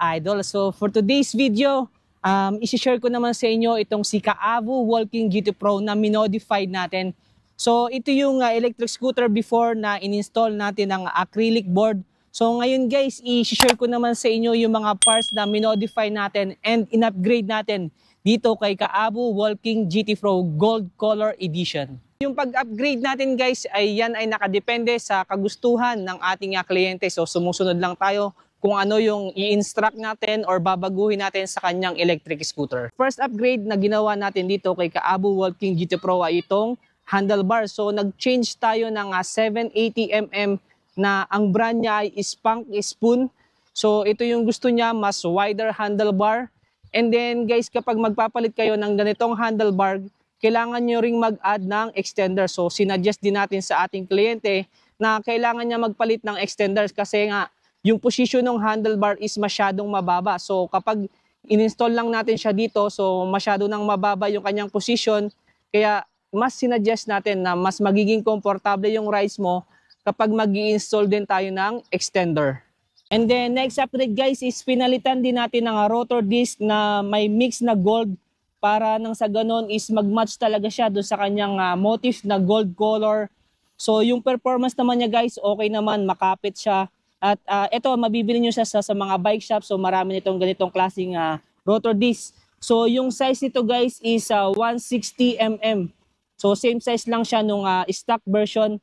Idol. So for today's video, um, isishare ko naman sa inyo itong si Kaavu Walking GT Pro na minodified natin. So ito yung uh, electric scooter before na ininstall natin ng acrylic board. So ngayon guys, i-share ko naman sa inyo yung mga parts na minodify natin and in-upgrade natin dito kay Kaabu Walking GT Pro Gold Color Edition. Yung pag-upgrade natin guys, ay yan ay nakadepende sa kagustuhan ng ating uh, kliyente. So sumusunod lang tayo kung ano yung i-instruct natin or babaguhin natin sa kanyang electric scooter. First upgrade na ginawa natin dito kay Kaabu Walking GT Pro ay itong handlebar. So nag-change tayo ng 780mm ah, na ang brand niya ay Spunk Spoon. So ito yung gusto niya, mas wider handlebar. And then guys, kapag magpapalit kayo ng ganitong handlebar, kailangan nyo ring mag-add ng extender. So, sinuggest din natin sa ating kliyente na kailangan niya magpalit ng extenders kasi nga yung position ng handlebar is masyadong mababa. So kapag ininstall lang natin siya dito, so masyado nang mababa yung kanyang position. Kaya mas sinuggest natin na mas magiging komportable yung rides mo kapag mag install din tayo ng extender. And then next upgrade guys is pinalitan din natin ng rotor disc na may mix na gold para nang sa ganon is magmatch talaga siya do sa kanyang uh, motif na gold color. So yung performance naman niya guys okay naman makapit siya at uh, ah, ito, mabibili nyo siya sa, sa mga bike shop. So marami nitong ganitong klaseng uh, rotor disc. So yung size nito guys is uh, ah, 160mm. So same size lang siya nung uh, stock version.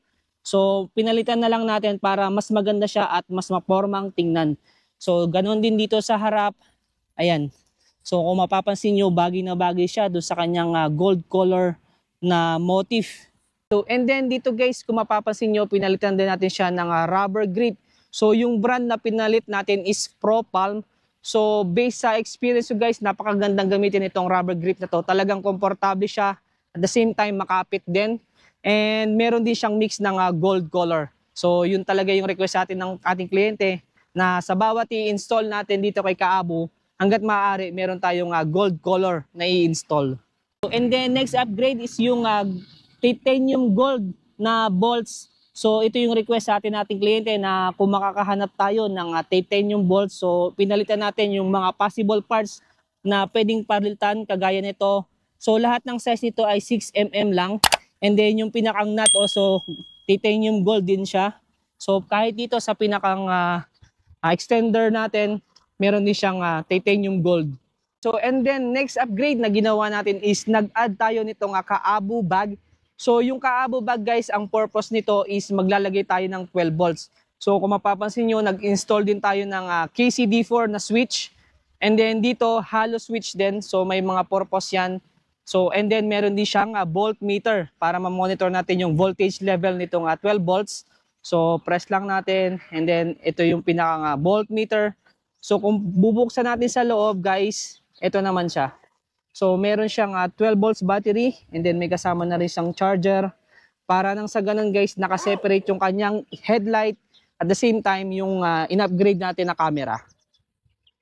So pinalitan na lang natin para mas maganda siya at mas mapormang tingnan. So ganun din dito sa harap. Ayan. So kung mapapansin nyo, bagay na bagay siya doon sa kanyang uh, gold color na motif. So, and then dito guys, kung mapapansin nyo, pinalitan din natin siya ng uh, rubber grip. So yung brand na pinalit natin is ProPalm. So based sa experience ko guys, napakagandang gamitin itong rubber grip na to. Talagang komportable siya. At the same time, makapit din. And meron din siyang mix ng uh, gold color. So yun talaga yung request natin ng ating kliyente na sa bawat i-install natin dito kay Kaabu, hanggat maaari meron tayong uh, gold color na i-install. So, and then next upgrade is yung uh, titanium gold na bolts So ito yung request sa atin nating kliyente na kung makakahanap tayo ng ah, titanium bolt, so pinalitan natin yung mga possible parts na pwedeng palitan kagaya nito. So lahat ng size nito ay 6mm lang. And then yung pinakang nut also titanium gold din siya. So kahit dito sa pinakang uh, uh, extender natin, meron din siyang uh, titanium gold. So and then next upgrade na ginawa natin is nag-add tayo nitong uh, kaabu bag So yung kaabo bag guys, ang purpose nito is maglalagay tayo ng 12 volts. So kung mapapansin nyo, nag-install din tayo ng uh, ah, KCD4 na switch. And then dito, hollow switch din. So may mga purpose yan. So and then meron din siyang uh, voltmeter para ma-monitor natin yung voltage level nitong uh, ah, 12 volts. So press lang natin and then ito yung pinaka uh, voltmeter. So kung bubuksan natin sa loob guys, ito naman siya. So meron siyang uh, ah, 12 volts battery and then may kasama na rin siyang charger para nang sa ganun guys nakaseparate yung kanyang headlight at the same time yung uh, in-upgrade natin na camera.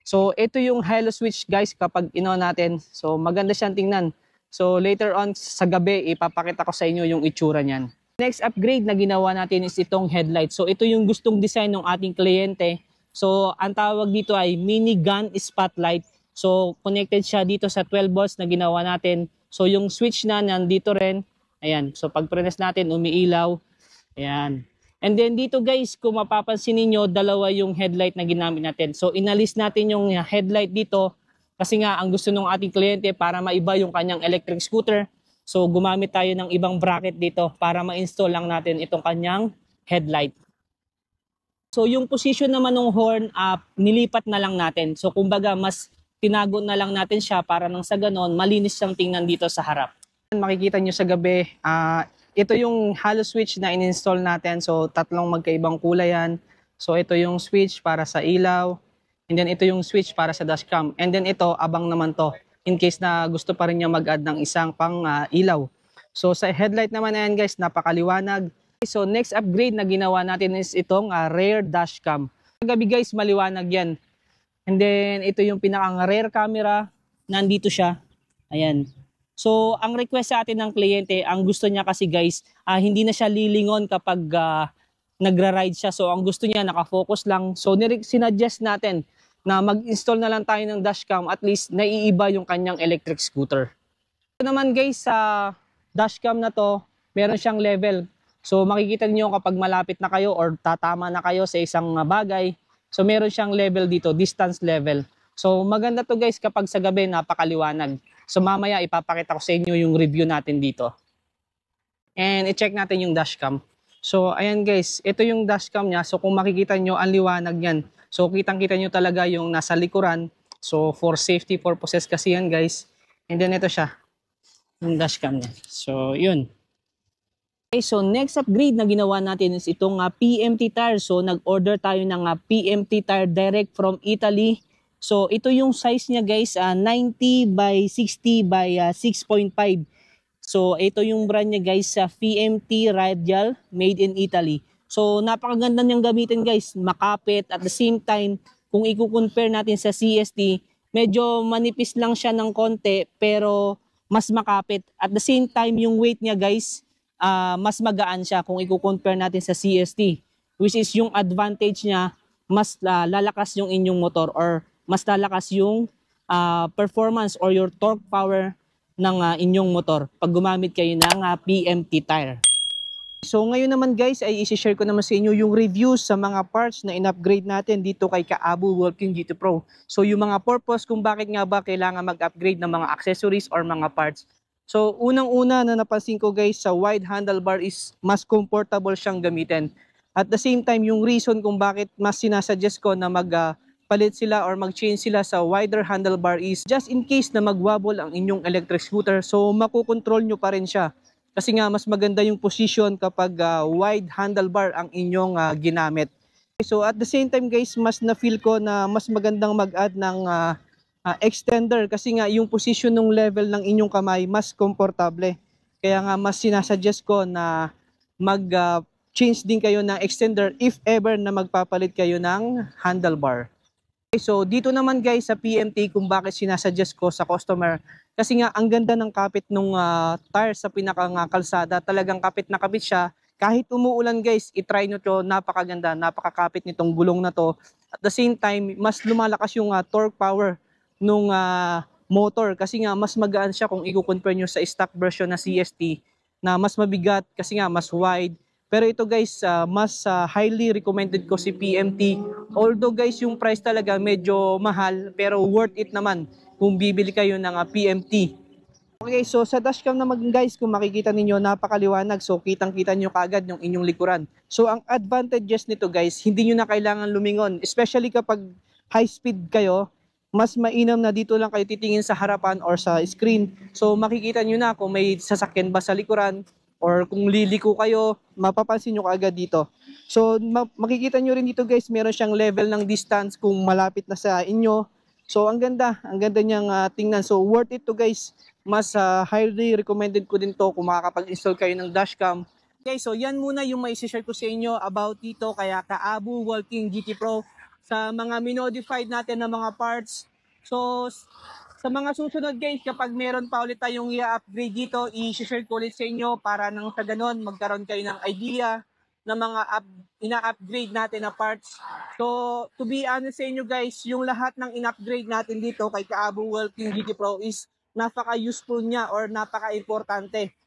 So ito yung halo switch guys kapag ino natin. So maganda siyang tingnan. So later on sa gabi ipapakita ko sa inyo yung itsura niyan. Next upgrade na ginawa natin is itong headlight. So ito yung gustong design ng ating kliyente. So ang tawag dito ay mini gun spotlight So, connected siya dito sa 12 volts na ginawa natin. So, yung switch na nandito rin. Ayan. So, pag prenes natin, umiilaw. Ayan. And then dito guys, kung mapapansin ninyo, dalawa yung headlight na ginamit natin. So, inalis natin yung headlight dito kasi nga ang gusto ng ating kliyente para maiba yung kanyang electric scooter. So, gumamit tayo ng ibang bracket dito para ma-install lang natin itong kanyang headlight. So, yung position naman ng horn, uh, nilipat na lang natin. So, kumbaga, mas tinago na lang natin siya para nang sa ganon, malinis siyang tingnan dito sa harap. Makikita nyo sa gabi, uh, ito yung halo switch na ininstall natin. So, tatlong magkaibang kulay yan. So, ito yung switch para sa ilaw. And then, ito yung switch para sa dashcam. And then, ito, abang naman to. In case na gusto pa rin niya mag-add ng isang pang uh, ilaw. So, sa headlight naman na yan, guys, napakaliwanag. So, next upgrade na ginawa natin is itong uh, rear dashcam. Gabi, guys, maliwanag yan. And then, ito yung pinaka rare camera. Nandito siya. Ayan. So, ang request sa atin ng kliyente, ang gusto niya kasi guys, uh, hindi na siya lilingon kapag uh, nagra-ride siya. So, ang gusto niya, nakafocus lang. So, sinuggest natin na mag-install na lang tayo ng dashcam. At least, naiiba yung kanyang electric scooter. Ito naman guys, sa uh, dashcam na to, meron siyang level. So, makikita niyo kapag malapit na kayo or tatama na kayo sa isang ah, bagay, So meron siyang level dito, distance level. So maganda to guys kapag sa gabi napakaliwanag. So mamaya ipapakita ko sa inyo yung review natin dito. And i-check natin yung dashcam. So ayan guys, ito yung dashcam niya. So kung makikita nyo, ang liwanag niyan. So kitang-kita nyo talaga yung nasa likuran. So for safety purposes kasi yan guys. And then ito siya, yung dashcam niya. So yun. Okay, so next upgrade na ginawa natin is itong uh, ah, PMT tire. So nag-order tayo ng uh, ah, PMT tire direct from Italy. So ito yung size niya guys, uh, ah, 90 by 60 by uh, 6.5. So ito yung brand niya guys sa uh, PMT Radial made in Italy. So napakaganda niyang gamitin guys, makapit at the same time kung i-compare natin sa CST, medyo manipis lang siya ng konti pero mas makapit. At the same time yung weight niya guys, uh, mas magaan siya kung i-compare natin sa CST, which is yung advantage niya, mas uh, lalakas yung inyong motor or mas lalakas yung uh, performance or your torque power ng uh, inyong motor pag gumamit kayo ng uh, PMT tire. So ngayon naman guys ay isi-share ko naman sa inyo yung reviews sa mga parts na in-upgrade natin dito kay Kaabu Wolfkin GT Pro. So yung mga purpose kung bakit nga ba kailangan mag-upgrade ng mga accessories or mga parts So, unang-una na napansin ko guys sa wide handlebar is mas comfortable siyang gamitin. At the same time, yung reason kung bakit mas sinasuggest ko na magpalit ah, uh, sila or mag-change sila sa wider handlebar is just in case na magwabol ang inyong electric scooter. So, makukontrol nyo pa rin siya. Kasi nga, mas maganda yung position kapag uh, wide handlebar ang inyong uh, ginamit. So, at the same time guys, mas na-feel ko na mas magandang mag-add ng uh, uh, extender kasi nga yung position ng level ng inyong kamay mas komportable. Kaya nga mas sinasuggest ko na mag-change ah, uh, din kayo ng extender if ever na magpapalit kayo ng handlebar. Okay, so dito naman guys sa PMT kung bakit sinasuggest ko sa customer. Kasi nga ang ganda ng kapit ng uh, ah, tire sa pinakakalsada. Talagang kapit na kapit siya. Kahit umuulan guys, itry nyo to. Napakaganda, napakakapit nitong gulong na to. At the same time, mas lumalakas yung uh, torque power nung uh, motor kasi nga mas magaan siya kung i-compare niyo sa stock version na CST na mas mabigat kasi nga mas wide. Pero ito guys, uh, mas uh, highly recommended ko si PMT. Although guys, yung price talaga medyo mahal pero worth it naman kung bibili kayo ng uh, PMT. Okay, so sa dashcam naman guys, kung makikita ninyo, napakaliwanag. So kitang-kita nyo kagad yung inyong likuran. So ang advantages nito guys, hindi nyo na kailangan lumingon. Especially kapag high speed kayo, mas mainam na dito lang kayo titingin sa harapan or sa screen. So makikita nyo na kung may sasakyan ba sa likuran or kung liliko kayo, mapapansin nyo kaagad dito. So ma- makikita nyo rin dito guys, meron siyang level ng distance kung malapit na sa inyo. So ang ganda, ang ganda niyang uh, tingnan. So worth it to guys. Mas uh, highly recommended ko din to kung makakapag-install kayo ng dashcam. Okay, so yan muna yung may share ko sa inyo about dito kaya Kaabu Walking GT Pro sa mga minodified natin ng mga parts. So, sa mga susunod guys, kapag meron pa ulit tayong i-upgrade dito, i-share ko ulit sa inyo para nang sa ganun magkaroon kayo ng idea ng mga up, ina-upgrade natin na parts. So, to be honest sa inyo guys, yung lahat ng in-upgrade natin dito kay Kaabo Welking GT Pro is napaka-useful niya or napaka-importante.